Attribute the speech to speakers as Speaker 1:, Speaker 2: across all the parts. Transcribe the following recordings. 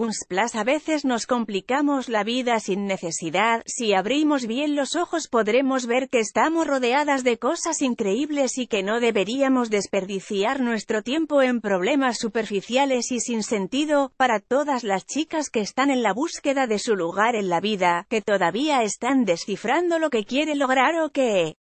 Speaker 1: Unsplash a veces nos complicamos la vida sin necesidad, si abrimos bien los ojos podremos ver que estamos rodeadas de cosas increíbles y que no deberíamos desperdiciar nuestro tiempo en problemas superficiales y sin sentido, para todas las chicas que están en la búsqueda de su lugar en la vida, que todavía están descifrando lo que quiere lograr o que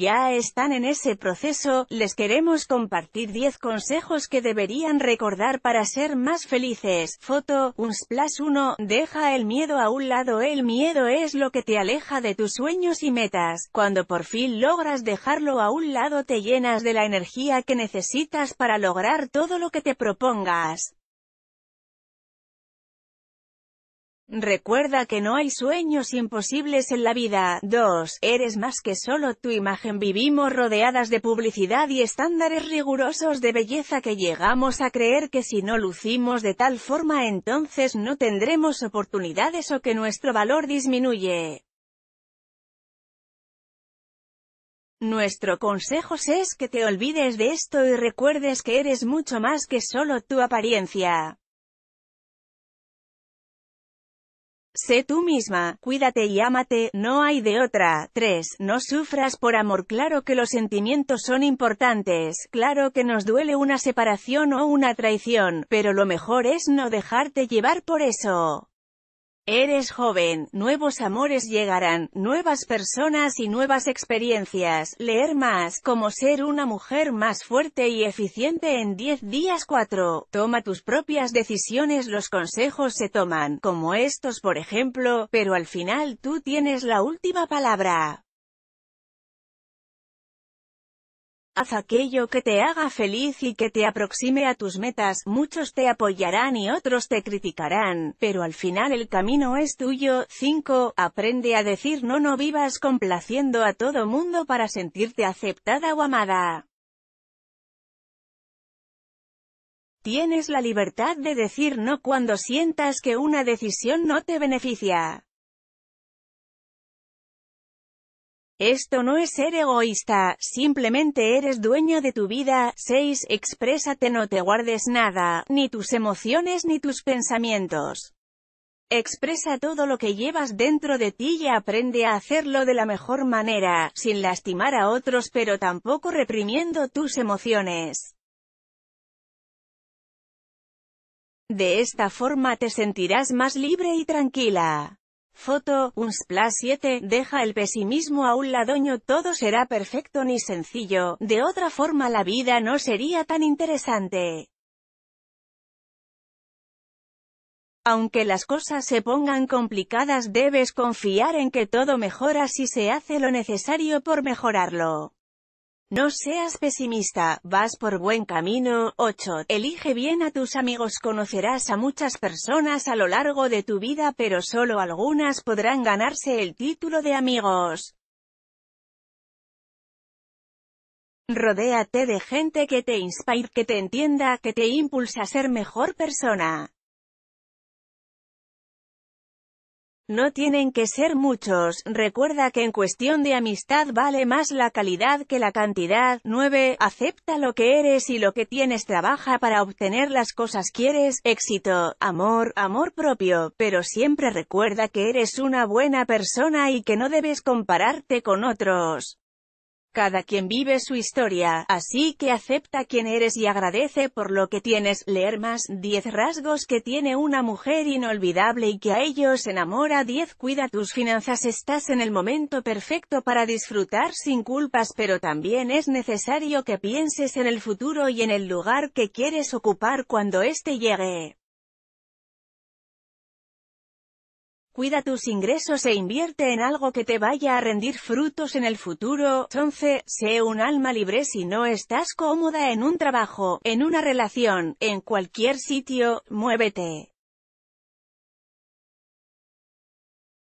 Speaker 1: ya están en ese proceso, les queremos compartir 10 consejos que deberían recordar para ser más felices. Foto, un 1, deja el miedo a un lado. El miedo es lo que te aleja de tus sueños y metas. Cuando por fin logras dejarlo a un lado te llenas de la energía que necesitas para lograr todo lo que te propongas. Recuerda que no hay sueños imposibles en la vida. 2. Eres más que solo tu imagen. Vivimos rodeadas de publicidad y estándares rigurosos de belleza que llegamos a creer que si no lucimos de tal forma entonces no tendremos oportunidades o que nuestro valor disminuye. Nuestro consejo es que te olvides de esto y recuerdes que eres mucho más que solo tu apariencia. Sé tú misma, cuídate y ámate, no hay de otra. 3. No sufras por amor. Claro que los sentimientos son importantes, claro que nos duele una separación o una traición, pero lo mejor es no dejarte llevar por eso. Eres joven, nuevos amores llegarán, nuevas personas y nuevas experiencias. Leer más, cómo ser una mujer más fuerte y eficiente en 10 días 4. Toma tus propias decisiones, los consejos se toman, como estos por ejemplo, pero al final tú tienes la última palabra. Haz aquello que te haga feliz y que te aproxime a tus metas, muchos te apoyarán y otros te criticarán, pero al final el camino es tuyo. 5. Aprende a decir no no vivas complaciendo a todo mundo para sentirte aceptada o amada. Tienes la libertad de decir no cuando sientas que una decisión no te beneficia. Esto no es ser egoísta, simplemente eres dueño de tu vida. 6. Exprésate no te guardes nada, ni tus emociones ni tus pensamientos. Expresa todo lo que llevas dentro de ti y aprende a hacerlo de la mejor manera, sin lastimar a otros pero tampoco reprimiendo tus emociones. De esta forma te sentirás más libre y tranquila. Foto, un splash 7, deja el pesimismo a un ladoño todo será perfecto ni sencillo, de otra forma la vida no sería tan interesante. Aunque las cosas se pongan complicadas debes confiar en que todo mejora si se hace lo necesario por mejorarlo. No seas pesimista, vas por buen camino. 8. Elige bien a tus amigos. Conocerás a muchas personas a lo largo de tu vida pero solo algunas podrán ganarse el título de amigos. Rodéate de gente que te inspire, que te entienda, que te impulse a ser mejor persona. No tienen que ser muchos, recuerda que en cuestión de amistad vale más la calidad que la cantidad. 9. Acepta lo que eres y lo que tienes trabaja para obtener las cosas quieres, éxito, amor, amor propio, pero siempre recuerda que eres una buena persona y que no debes compararte con otros. Cada quien vive su historia, así que acepta quién eres y agradece por lo que tienes. Leer más 10 rasgos que tiene una mujer inolvidable y que a ellos enamora 10 Cuida tus finanzas Estás en el momento perfecto para disfrutar sin culpas pero también es necesario que pienses en el futuro y en el lugar que quieres ocupar cuando éste llegue. Cuida tus ingresos e invierte en algo que te vaya a rendir frutos en el futuro. 11. Sé un alma libre si no estás cómoda en un trabajo, en una relación, en cualquier sitio, muévete.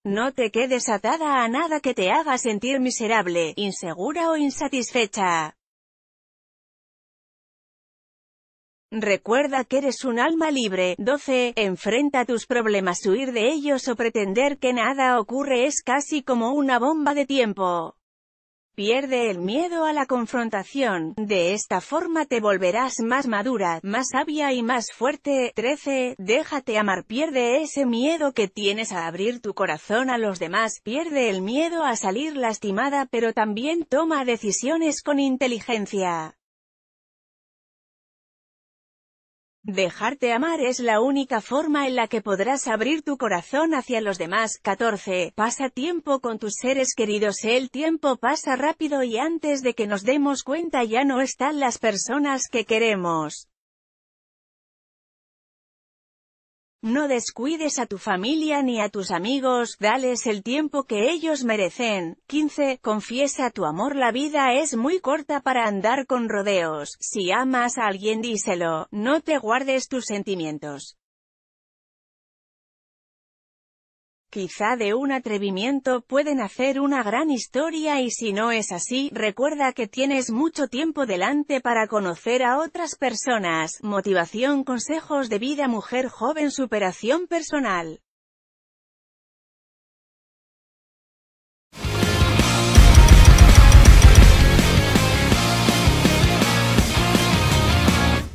Speaker 1: No te quedes atada a nada que te haga sentir miserable, insegura o insatisfecha. Recuerda que eres un alma libre. 12. Enfrenta tus problemas. Huir de ellos o pretender que nada ocurre es casi como una bomba de tiempo. Pierde el miedo a la confrontación, de esta forma te volverás más madura, más sabia y más fuerte. 13. Déjate amar, pierde ese miedo que tienes a abrir tu corazón a los demás, pierde el miedo a salir lastimada pero también toma decisiones con inteligencia. Dejarte amar es la única forma en la que podrás abrir tu corazón hacia los demás. 14. Pasa tiempo con tus seres queridos. El tiempo pasa rápido y antes de que nos demos cuenta ya no están las personas que queremos. No descuides a tu familia ni a tus amigos, dales el tiempo que ellos merecen. 15. Confiesa tu amor La vida es muy corta para andar con rodeos. Si amas a alguien díselo, no te guardes tus sentimientos. Quizá de un atrevimiento pueden hacer una gran historia y si no es así, recuerda que tienes mucho tiempo delante para conocer a otras personas, motivación consejos de vida mujer joven superación personal.